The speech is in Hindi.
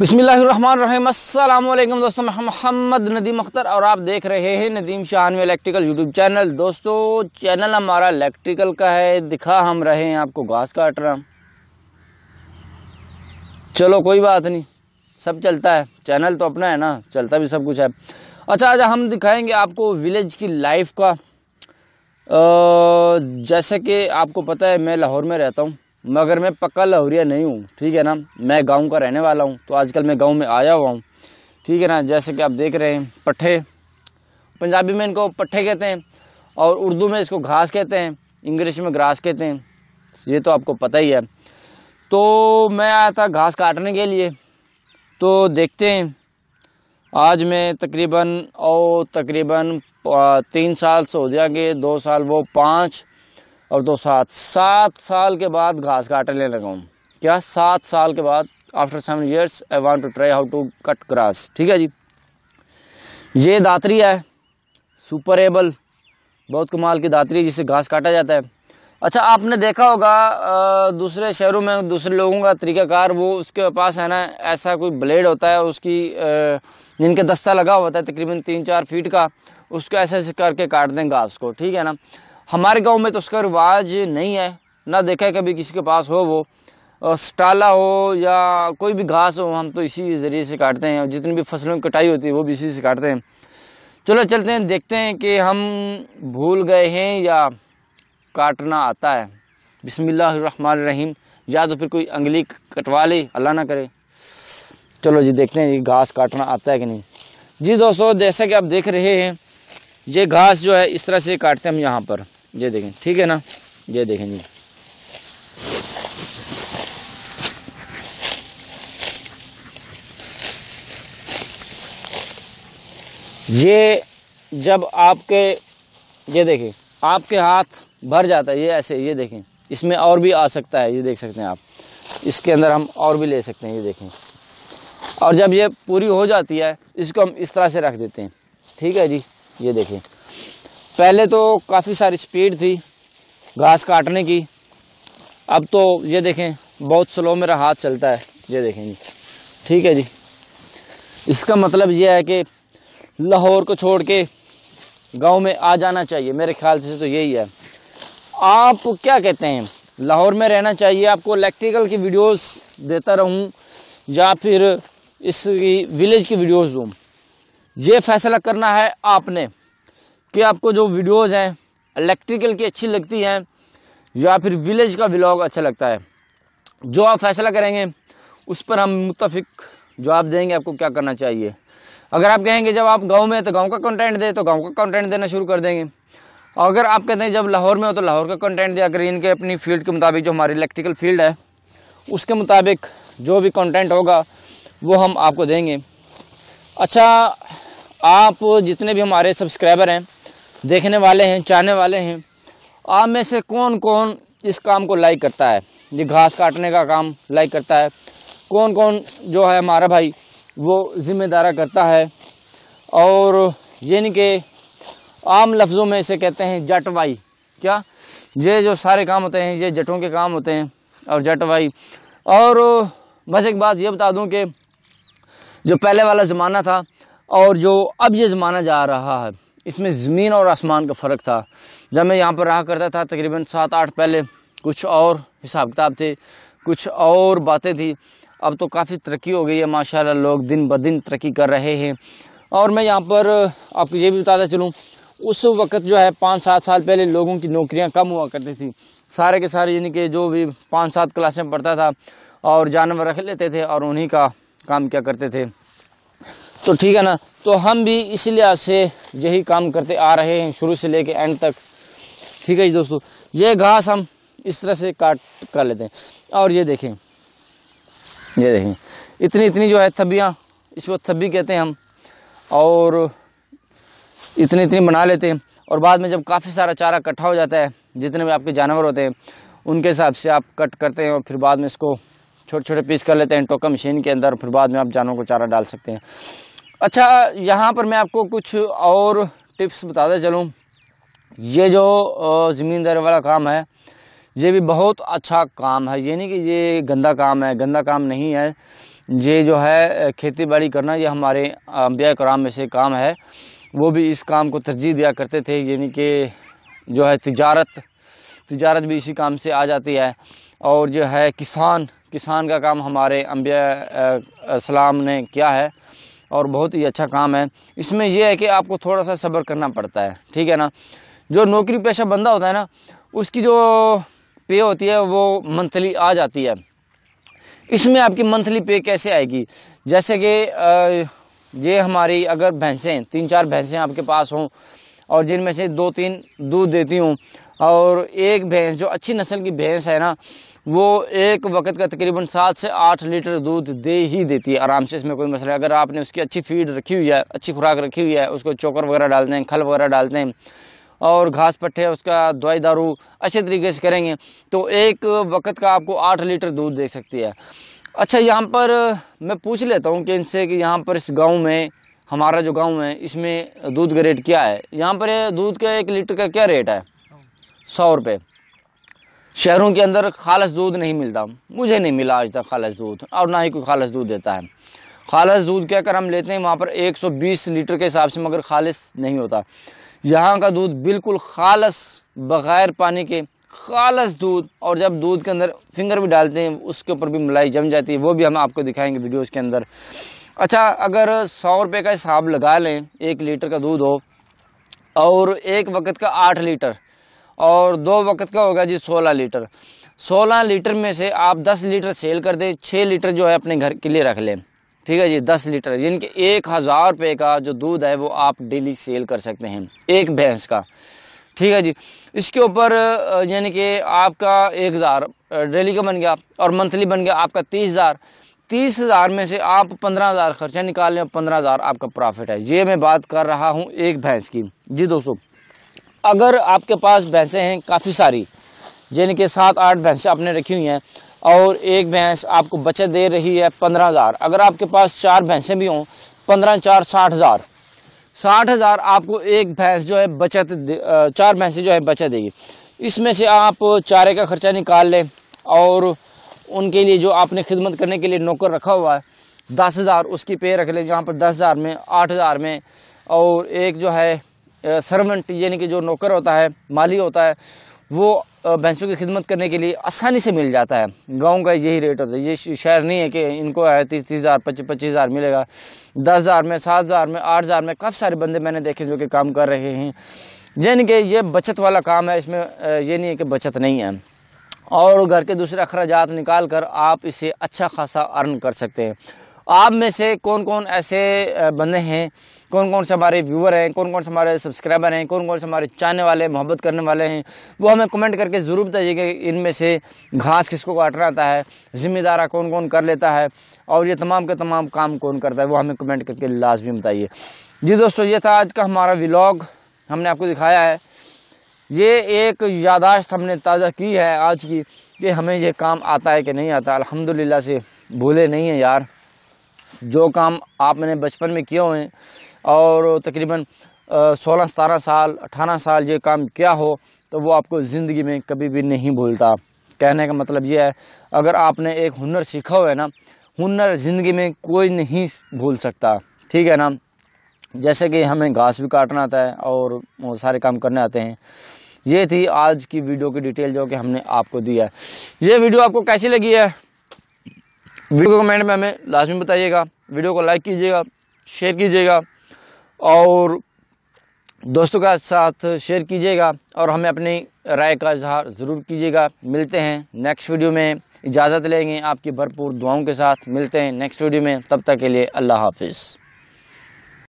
बसमिलकुम दोस्तों मैं मोहम्मद नदीम अख्तर और आप देख रहे हैं Nadeem Shahanvi electrical YouTube channel दोस्तों चैनल हमारा इलेक्ट्रिकल का है दिखा हम रहे हैं आपको घास काट रहा चलो कोई बात नहीं सब चलता है चैनल तो अपना है ना चलता भी सब कुछ है अच्छा आज हम दिखाएंगे आपको विलेज की लाइफ का जैसे कि आपको पता है मैं लाहौर में रहता हूँ मगर मैं पक्का लाहौरिया नहीं हूँ ठीक है ना मैं गांव का रहने वाला हूँ तो आजकल मैं गांव में आया हुआ हूँ ठीक है ना जैसे कि आप देख रहे हैं पट्ठे पंजाबी में इनको पट्ठे कहते हैं और उर्दू में इसको घास कहते हैं इंग्लिश में ग्रास कहते हैं ये तो आपको पता ही है तो मैं आया था घास काटने के लिए तो देखते हैं आज मैं तकरीबन और तकरीबन तीन साल सो जाएंगे दो साल वो पाँच और दो सात सात साल के बाद घास काटने लगा हूँ क्या सात साल के बाद after seven years I want to try how to cut grass ठीक है जी ये दात्री है सुपर एबल बहुत कमाल की दात्री है जिससे घास काटा जाता है अच्छा आपने देखा होगा दूसरे शहरों में दूसरे लोगों का तरीकाकार वो उसके पास है ना ऐसा कोई ब्लेड होता है उसकी जिनके दस्ता लगा होता है तकरीबन तीन चार फीट का उसको ऐसे ऐसे करके काट दें घास को ठीक है ना हमारे गांव में तो उसका रिवाज नहीं है ना देखा है कभी किसी के पास हो वो स्टाला हो या कोई भी घास हो हम तो इसी ज़रिए से काटते हैं और जितनी भी फसलों की कटाई होती है वो भी इसी से काटते हैं चलो चलते हैं देखते हैं कि हम भूल गए हैं या काटना आता है बिसमीम या तो फिर कोई अंगली कटवा ले अल्लाह ना करे चलो जी देखते हैं ये घास काटना आता है कि नहीं जी दोस्तों जैसा कि आप देख रहे हैं ये घास जो है इस तरह से काटते हैं हम यहाँ पर ये देखें ठीक है ना ये देखें जी ये जब आपके ये देखें आपके हाथ भर जाता है ये ऐसे ये देखें इसमें और भी आ सकता है ये देख सकते हैं आप इसके अंदर हम और भी ले सकते हैं ये देखें और जब ये पूरी हो जाती है इसको हम इस तरह से रख देते हैं ठीक है जी ये देखें पहले तो काफ़ी सारी स्पीड थी घास काटने की अब तो ये देखें बहुत स्लो मेरा हाथ चलता है ये देखें जी ठीक है जी इसका मतलब ये है कि लाहौर को छोड़ के गाँव में आ जाना चाहिए मेरे ख्याल से तो यही है आप क्या कहते हैं लाहौर में रहना चाहिए आपको इलेक्ट्रिकल की वीडियोस देता रहूं या फिर इसकी विलेज की वीडियोस दूँ ये फैसला करना है आपने कि आपको जो वीडियोस हैं इलेक्ट्रिकल की अच्छी लगती हैं या फिर विलेज का व्लॉग अच्छा लगता है जो आप फैसला करेंगे उस पर हम मुतफिक जवाब देंगे आपको क्या करना चाहिए अगर आप कहेंगे जब आप गांव में तो गांव का कंटेंट दे तो गांव का कंटेंट देना शुरू कर देंगे अगर आप कहते हैं जब लाहौर में हो तो लाहौर का कंटेंट दिया करें इनके अपनी फील्ड के मुताबिक जो हमारी इलेक्ट्रिकल फील्ड है उसके मुताबिक जो भी कंटेंट होगा वो हम आपको देंगे अच्छा आप जितने भी हमारे सब्सक्राइबर हैं देखने वाले हैं चाहने वाले हैं आप में से कौन कौन इस काम को लाइक करता है ये घास काटने का काम लाइक करता है कौन कौन जो है हमारा भाई वो जिम्मेदारा करता है और यानी कि आम लफ्ज़ों में इसे कहते हैं जटवाई क्या ये जो सारे काम होते हैं ये जटों के काम होते हैं और जटवाई और बस एक बात ये बता दूं कि जो पहले वाला ज़माना था और जो अब ये ज़माना जा रहा है इसमें ज़मीन और आसमान का फ़र्क था जब मैं यहाँ पर रहा करता था तकरीबन सात आठ पहले कुछ और हिसाब किताब थे कुछ और बातें थी अब तो काफ़ी तरक्की हो गई है माशाल्लाह लोग दिन ब दिन तरक्की कर रहे हैं और मैं यहाँ पर आपको ये भी बताता चलूँ उस वक्त जो है पाँच सात साल पहले लोगों की नौकरियाँ कम हुआ करती थी सारे के सारे यानी कि जो भी पाँच सात क्लासें पढ़ता था और जानवर रख लेते थे और उन्हीं का काम क्या करते थे तो ठीक है ना तो हम भी इसी लिहाज से यही काम करते आ रहे हैं शुरू से लेके एंड तक ठीक है जी दोस्तों ये घास हम इस तरह से काट कर लेते हैं और ये देखें ये देखें इतनी इतनी जो है थब्बियाँ इसको थब्बी कहते हैं हम और इतनी इतनी बना लेते हैं और बाद में जब काफ़ी सारा चारा इकट्ठा हो जाता है जितने भी आपके जानवर होते हैं उनके हिसाब से आप कट करते हैं और फिर बाद में इसको छोटे छोटे पीस कर लेते हैं टोका मशीन के अंदर फिर बाद में आप जानवरों को चारा डाल सकते हैं अच्छा यहाँ पर मैं आपको कुछ और टिप्स बताते चलूँ ये जो ज़मींदार वाला काम है ये भी बहुत अच्छा काम है ये नहीं कि ये गंदा काम है गंदा काम नहीं है ये जो है खेती बाड़ी करना ये हमारे अम्बिया कराम में से काम है वो भी इस काम को तरजीह दिया करते थे यानी कि जो है तजारत तजारत भी इसी काम से आ जाती है और जो है किसान किसान का काम हमारे अम्बिया सलाम ने किया है और बहुत ही अच्छा काम है इसमें यह है कि आपको थोड़ा सा सब्र करना पड़ता है ठीक है ना जो नौकरी पेशा बंदा होता है ना उसकी जो पे होती है वो मंथली आ जाती है इसमें आपकी मंथली पे कैसे आएगी जैसे कि ये हमारी अगर भैंसें तीन चार भैंसें आपके पास हों और जिनमें से दो तीन दूध देती हूँ और एक भैंस जो अच्छी नस्ल की भैंस है ना वो एक वक्त का तकरीबन सात से आठ लीटर दूध दे ही देती है आराम से इसमें कोई मसला अगर आपने उसकी अच्छी फीड रखी हुई है अच्छी खुराक रखी हुई है उसको चोकर वगैरह डालते हैं खल वगैरह डालते हैं और घास पट्टे उसका दवाई दारू अच्छे तरीके से करेंगे तो एक वक्त का आपको आठ लीटर दूध दे सकती है अच्छा यहाँ पर मैं पूछ लेता हूँ कि इनसे कि यहाँ पर इस गाँव में हमारा जो गाँव है इसमें दूध का रेट क्या है यहाँ पर दूध का एक लीटर का क्या रेट है सौ रुपये शहरों के अंदर खालस दूध नहीं मिलता मुझे नहीं मिला आज तक खालस दूध और ना ही कोई खालस दूध देता है खालस दूध क्या कर हम लेते हैं वहाँ पर 120 लीटर के हिसाब से मगर खालिश नहीं होता यहाँ का दूध बिल्कुल खालस बग़ैर पानी के खालस दूध और जब दूध के अंदर फिंगर भी डालते हैं उसके ऊपर भी मलाई जम जाती है वो भी हम आपको दिखाएंगे वीडियोज़ के अंदर अच्छा अगर सौ रुपये का हिसाब लगा लें एक लीटर का दूध हो और एक वक्त का आठ लीटर और दो वक्त का होगा जी सोलह लीटर सोलह लीटर में से आप दस लीटर सेल कर दें छः लीटर जो है अपने घर के लिए रख लें ठीक है जी दस लीटर यानी कि एक हज़ार रुपये का जो दूध है वो आप डेली सेल कर सकते हैं एक भैंस का ठीक है जी इसके ऊपर यानी कि आपका एक हज़ार डेली का बन गया और मंथली बन गया आपका तीस हज़ार तीस हज़ार में से आप पंद्रह हज़ार खर्चा निकाल लें पंद्रह हज़ार आपका प्रॉफिट है ये मैं बात कर रहा हूँ एक भैंस की जी दोस्तों अगर आपके पास भैंसें हैं काफ़ी सारी जिनके सात आठ भैंसें आपने रखी हुई हैं और एक भैंस आपको बचत दे रही है पंद्रह हज़ार अगर आपके पास चार भैंसें भी हों पंद्रह चार साठ हज़ार साठ हज़ार आपको एक भैंस जो है बचत चार भैंसें जो है बचत देगी इसमें से आप चारे का खर्चा निकाल लें और उनके लिए जो आपने खिदमत करने के लिए नौकर रखा हुआ है दस हज़ार उसकी पे रख लें जहाँ पर दस हज़ार में आठ हज़ार में और एक जो है सर्वेंट यानी कि जो नौकर होता है माली होता है वो भैंसों की खिदमत करने के लिए आसानी से मिल जाता है गांव का यही रेट होता है ये शहर नहीं है कि इनको आया तीस तीस हज़ार पच्चीस पच्चीस हज़ार मिलेगा दस हज़ार में सात हज़ार में आठ हज़ार में काफ़ी सारे बंदे मैंने देखे जो कि काम कर रहे हैं यानी कि ये बचत वाला काम है इसमें ये नहीं है कि बचत नहीं है और घर के दूसरे अखराज निकाल कर आप इसे अच्छा खासा अर्न कर सकते हैं आप में से कौन कौन ऐसे बंदे हैं कौन कौन से हमारे व्यूअर हैं कौन कौन से हमारे सब्सक्राइबर हैं कौन कौन से हमारे चाहने वाले मोहब्बत करने वाले हैं वो हमें कमेंट करके ज़रूर बताइएगा इनमें से घास किसको काटना आता है जिम्मेदारा कौन कौन कर लेता है और ये तमाम के तमाम काम कौन करता है वो हमें कमेंट करके लाजमी बताइए जी दोस्तों ये था आज का हमारा व्लॉग हमने आपको दिखाया है ये एक यादाश्त हमने ताज़ा की है आज की कि हमें ये काम आता है कि नहीं आता अलहमदिल्ला से भूले नहीं हैं यार जो काम आप मैंने बचपन में किए हुए हैं और तकरीबन सोलह सतारह साल अठारह साल ये काम किया हो तो वो आपको ज़िंदगी में कभी भी नहीं भूलता कहने का मतलब ये है अगर आपने एक हुनर सीखा हुआ है ना हुनर ज़िंदगी में कोई नहीं भूल सकता ठीक है ना जैसे कि हमें घास भी काटना आता है और सारे काम करने आते हैं ये थी आज की वीडियो की डिटेल जो कि हमने आपको दी है ये वीडियो आपको कैसी लगी है वीडियो को कमेंट में हमें लाजमी बताइएगा वीडियो को लाइक कीजिएगा शेयर कीजिएगा और दोस्तों के साथ शेयर कीजिएगा और हमें अपनी राय का इजहार ज़रूर कीजिएगा मिलते हैं नेक्स्ट वीडियो में इजाज़त लेंगे आपकी भरपूर दुआओं के साथ मिलते हैं नेक्स्ट वीडियो में तब तक के लिए अल्लाह हाफिज़